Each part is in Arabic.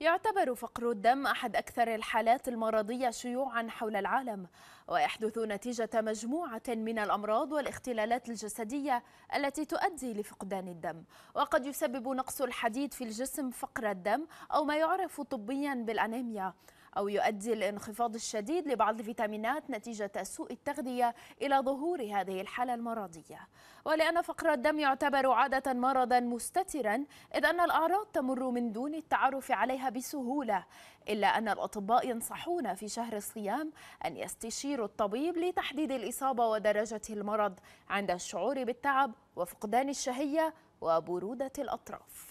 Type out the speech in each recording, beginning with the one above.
يعتبر فقر الدم أحد أكثر الحالات المرضية شيوعا حول العالم ويحدث نتيجة مجموعة من الأمراض والاختلالات الجسدية التي تؤدي لفقدان الدم وقد يسبب نقص الحديد في الجسم فقر الدم أو ما يعرف طبيا بالأنيميا أو يؤدي الانخفاض الشديد لبعض الفيتامينات نتيجة سوء التغذية إلى ظهور هذه الحالة المرضية ولأن فقر الدم يعتبر عادة مرضا مستترا إذ أن الأعراض تمر من دون التعرف عليها بسهولة إلا أن الأطباء ينصحون في شهر الصيام أن يستشيروا الطبيب لتحديد الإصابة ودرجة المرض عند الشعور بالتعب وفقدان الشهية وبرودة الأطراف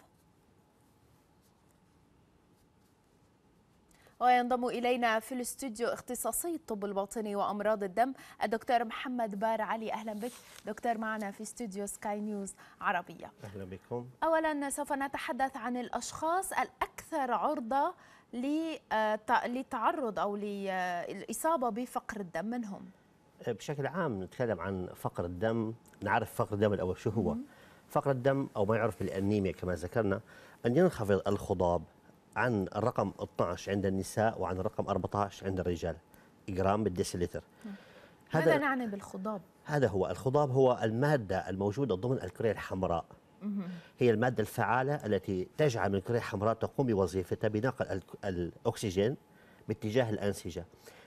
وينضم إلينا في الاستوديو اختصاصي الطب الباطني وأمراض الدم الدكتور محمد بار علي أهلا بك دكتور معنا في استوديو سكاي نيوز عربية أهلا بكم أولا سوف نتحدث عن الأشخاص الأكثر عرضة للتعرض آه، أو للإصابة آه، بفقر الدم منهم آه، بشكل عام نتكلم عن فقر الدم نعرف فقر الدم الأول شو هو فقر الدم أو ما يعرف بالأنيميا كما ذكرنا أن ينخفض الخضاب عن الرقم 12 عند النساء وعن الرقم 14 عند الرجال جرام بالديسيلتر هذا ماذا نعني بالخضاب؟ هذا هو الخضاب هو المادة الموجودة ضمن الكرية الحمراء هي المادة الفعالة التي تجعل من الكرية الحمراء تقوم بوظيفتها بنقل الأكسجين باتجاه الأنسجة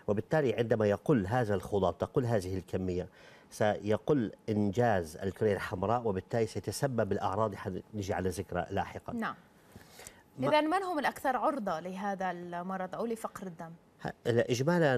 وبالتالي عندما يقل هذا الخضاب تقل هذه الكمية سيقل إنجاز الكرية الحمراء وبالتالي سيتسبب الأعراض نجي على ذكرها لاحقا نعم إذا من هم الأكثر عرضة لهذا المرض أو لفقر الدم؟ إجمالا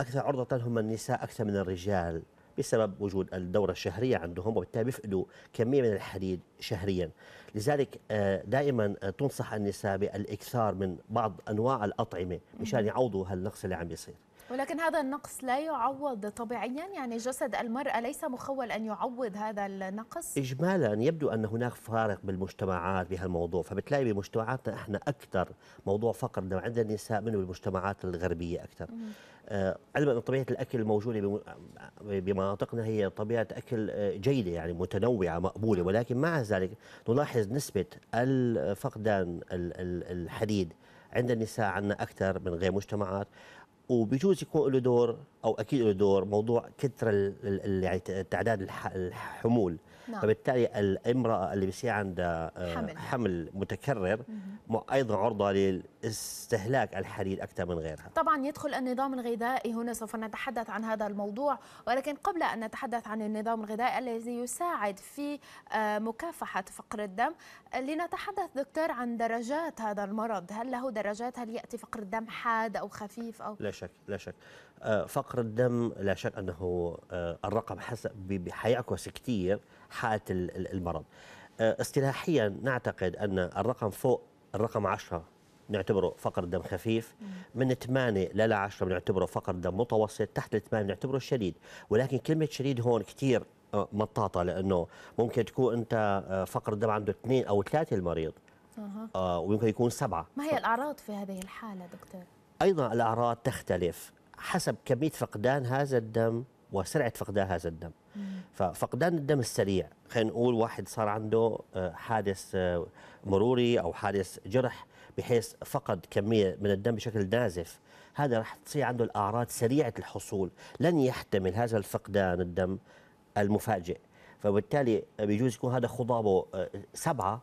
أكثر عرضة هم النساء أكثر من الرجال بسبب وجود الدورة الشهرية عندهم وبالتالي بيفقدوا كمية من الحديد شهريا لذلك آه، دائما تنصح النساء بالاكثار من بعض أنواع الأطعمة مشان يعوضوا هالنقص اللي عم بيصير ولكن هذا النقص لا يعوض طبيعيا يعني جسد المرأة ليس مخول أن يعوض هذا النقص إجمالا يبدو أن هناك فارق بالمجتمعات بهالموضوع فبتلاقي بمجتمعاتنا إحنا أكثر موضوع فقر عند النساء منه بالمجتمعات الغربية أكثر آه علما أن طبيعة الأكل الموجودة بمناطقنا هي طبيعة أكل آه، جيدة يعني متنوعة مقبولة ولكن مع ذلك نلاحظ نسبة الفقدان الحديد عند النساء عنا أكثر من غير مجتمعات وبجوز يكون له دور او اكيد له دور موضوع كثر يعني تعداد الحمول نعم. فبالتالي الامراه اللي بيصير عندها آه، حمل, حمل متكرر مم. ايضا عرضه لاستهلاك الحرير اكثر من غيرها. طبعا يدخل النظام الغذائي هنا سوف نتحدث عن هذا الموضوع ولكن قبل ان نتحدث عن النظام الغذائي الذي يساعد في آه، مكافحه فقر الدم لنتحدث دكتور عن درجات هذا المرض، هل له درجات؟ هل ياتي فقر الدم حاد او خفيف او لا شك لا شك آه، فقر الدم لا شك انه آه، الرقم حسب حيعكس كثير حاله المرض. اصطلاحيا نعتقد ان الرقم فوق الرقم 10 بنعتبره فقر دم خفيف من 8 ل 10 بنعتبره فقر دم متوسط تحت 8 بنعتبره شديد ولكن كلمه شديد هون كثير آه، مطاطه لانه ممكن تكون انت آه، فقر الدم عنده اثنين او ثلاثه المريض اها آه ويمكن يكون سبعه ما هي الاعراض في هذه الحاله دكتور؟ ايضا الاعراض تختلف حسب كميه فقدان هذا الدم وسرعه فقدان هذا الدم ففقدان الدم السريع خلينا نقول واحد صار عنده آه، حادث آه، مروري او حادث جرح بحيث فقد كميه من الدم بشكل نازف هذا راح تصير عنده الاعراض سريعه الحصول لن يحتمل هذا الفقدان الدم المفاجئ فبالتالي بيجوز يكون هذا خضابه آه، سبعه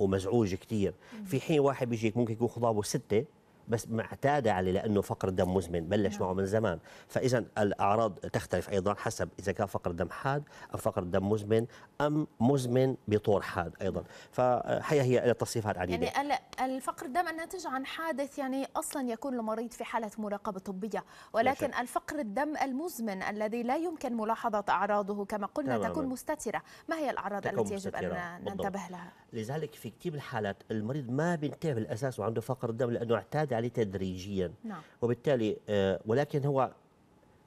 ومزعوج كثير في حين واحد بيجيك ممكن يكون خضابه سته بس معتاد عليه لانه فقر الدم مزمن بلش معه من زمان فاذا الاعراض تختلف ايضا حسب اذا كان فقر الدم حاد ام فقر الدم مزمن ام مزمن بطور حاد ايضا فهي هي تصنيفات عديده يعني الفقر الدم الناتج عن حادث يعني اصلا يكون المريض في حاله مراقبه طبيه ولكن الفقر الدم المزمن الذي لا يمكن ملاحظه اعراضه كما قلنا تمام. تكون مستتره ما هي الاعراض التي يجب ان ننتبه لها لذلك في كثير من الحالات المريض ما بينتبه بالاساس وعنده فقر الدم لانه اعتاد عليه تدريجيا نعم. وبالتالي آه، ولكن هو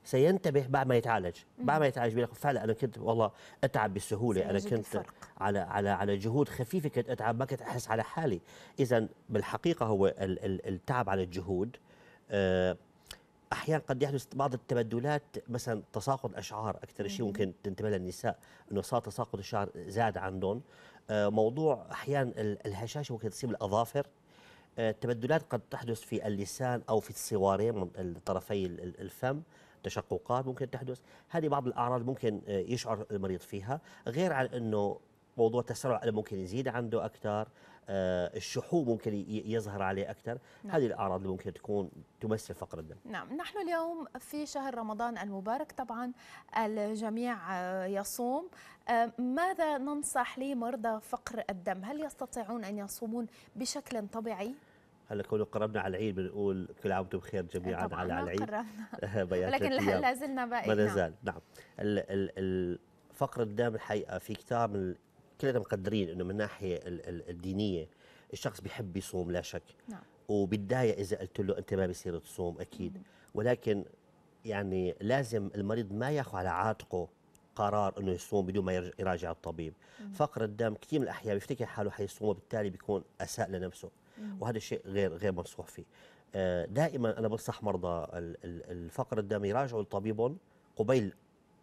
سينتبه بعد ما يتعالج بعد ما يتعالج بيقول فعلا انا كنت والله اتعب بسهوله انا كنت الفرق. على على على جهود خفيفه كنت اتعب ما كنت احس على حالي اذا بالحقيقه هو التعب على الجهود آه، احيانا قد يحدث بعض التبدلات مثلا تساقط اشعار اكثر شيء ممكن تنتبه للنساء انه صار تساقط الشعر زاد عندهم آه، موضوع احيانا الهشاشه ممكن تصيب الاظافر التبدلات قد تحدث في اللسان او في الصوارين من طرفي الفم تشققات ممكن تحدث هذه بعض الاعراض ممكن آه، يشعر المريض فيها غير عن انه موضوع تسرع ممكن يزيد عنده اكثر آه، الشحوم ممكن يظهر عليه اكثر نعم. هذه الاعراض اللي ممكن تكون تمثل فقر الدم نعم نحن اليوم في شهر رمضان المبارك طبعا الجميع آه، يصوم آه، ماذا ننصح لمرضى فقر الدم هل يستطيعون ان يصومون بشكل طبيعي هلا كونه قربنا على العيد بنقول كل عام وانتم بخير جميعا طبعاً على, على العيد ولكن لا زلنا باقي ما نزال نعم, نعم. ال ال ال فقر الدم الحقيقه في كثار من كلنا مقدرين انه من الناحيه الدينيه الشخص بيحب يصوم لا شك نعم. وبتضايق اذا قلت له انت ما بيصير تصوم اكيد ولكن يعني لازم المريض ما ياخذ على عاتقه قرار انه يصوم بدون ما يراجع الطبيب فقر الدم كثير من الاحيان بيفتكر حاله حيصوم وبالتالي بيكون اساء لنفسه وهذا الشيء غير غير منصوح فيه آه، دائما انا بنصح مرضى الفقر الدم يراجعوا لطبيبهم قبيل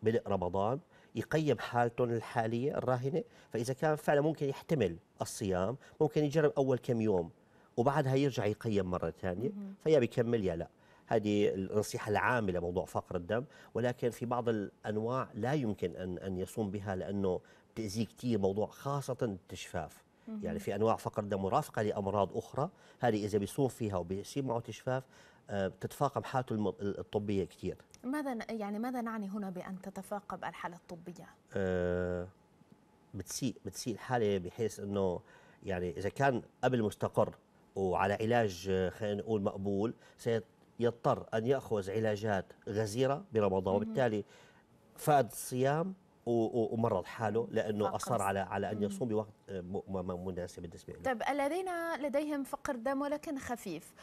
بدء رمضان يقيم حالتهم الحاليه الراهنه فاذا كان فعلا ممكن يحتمل الصيام ممكن يجرب اول كم يوم وبعدها يرجع يقيم مره ثانيه فيا بيكمل يا لا هذه النصيحة العامة لموضوع فقر الدم ولكن في بعض الأنواع لا يمكن أن أن يصوم بها لأنه بتأذيه كثير موضوع خاصة التجفاف يعني في انواع فقر دم مرافقه لامراض اخرى هذه اذا بيصوم فيها وبيصير معه تجفاف آه، بتتفاقم حالته الطبيه كثير ماذا يعني ماذا نعني هنا بان تتفاقم الحاله الطبيه أه بتسيء بتسيء الحاله بحيث انه يعني اذا كان قبل مستقر وعلى علاج آه، خلينا نقول مقبول سيضطر ان ياخذ علاجات غزيره برمضان وبالتالي فقد الصيام ومرض حاله لانه اصر على على ان يصوم بوقت آه، مناسب بالنسبه له. طيب الذين لديهم فقر دم ولكن خفيف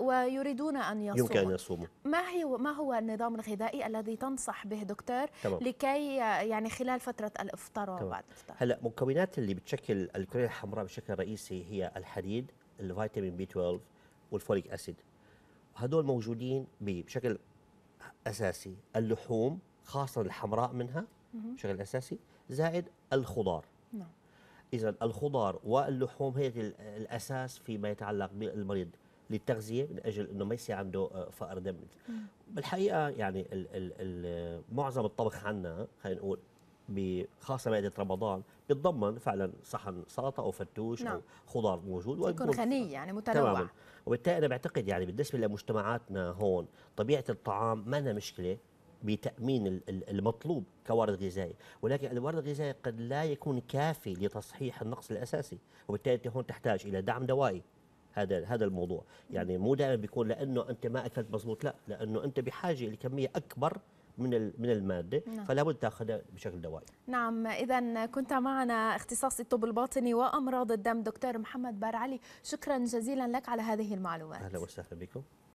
ويريدون ان يصوموا يمكن ان يصوموا. ما هي ما هو النظام الغذائي الذي تنصح به دكتور تمام. لكي يعني خلال فتره الافطار وبعد الافطار؟ هلا مكونات اللي بتشكل الكريه الحمراء بشكل رئيسي هي الحديد، الفيتامين بي 12 والفوليك اسيد. هذول موجودين بشكل اساسي اللحوم خاصه الحمراء منها بشكل اساسي زائد الخضار نعم اذا الخضار واللحوم هي الاساس فيما يتعلق بالمريض للتغذيه من اجل انه ما يصير عنده آه، فقر دم بالحقيقه يعني الـ الـ الـ معظم الطبخ عندنا خلينا نقول خاصه مائده رمضان بتضمن فعلا صحن سلطه او فتوش نعم. او خضار موجود تكون غنيه يعني متنوع تماما وبالتالي انا بعتقد يعني بالنسبه لمجتمعاتنا هون طبيعه الطعام ما لنا مشكله بتامين المطلوب كوارد غذائي ولكن الوارد الغذائي قد لا يكون كافي لتصحيح النقص الاساسي وبالتالي هون تحتاج الى دعم دوائي هذا هذا الموضوع يعني مو دائما بيكون لانه انت ما اكلت مضبوط لا لانه انت بحاجه لكميه اكبر من من الماده نعم. فلا بد تاخذها بشكل دوائي نعم اذا كنت معنا اختصاصي الطب الباطني وامراض الدم دكتور محمد بارعلي شكرا جزيلا لك على هذه المعلومات اهلا وسهلا بكم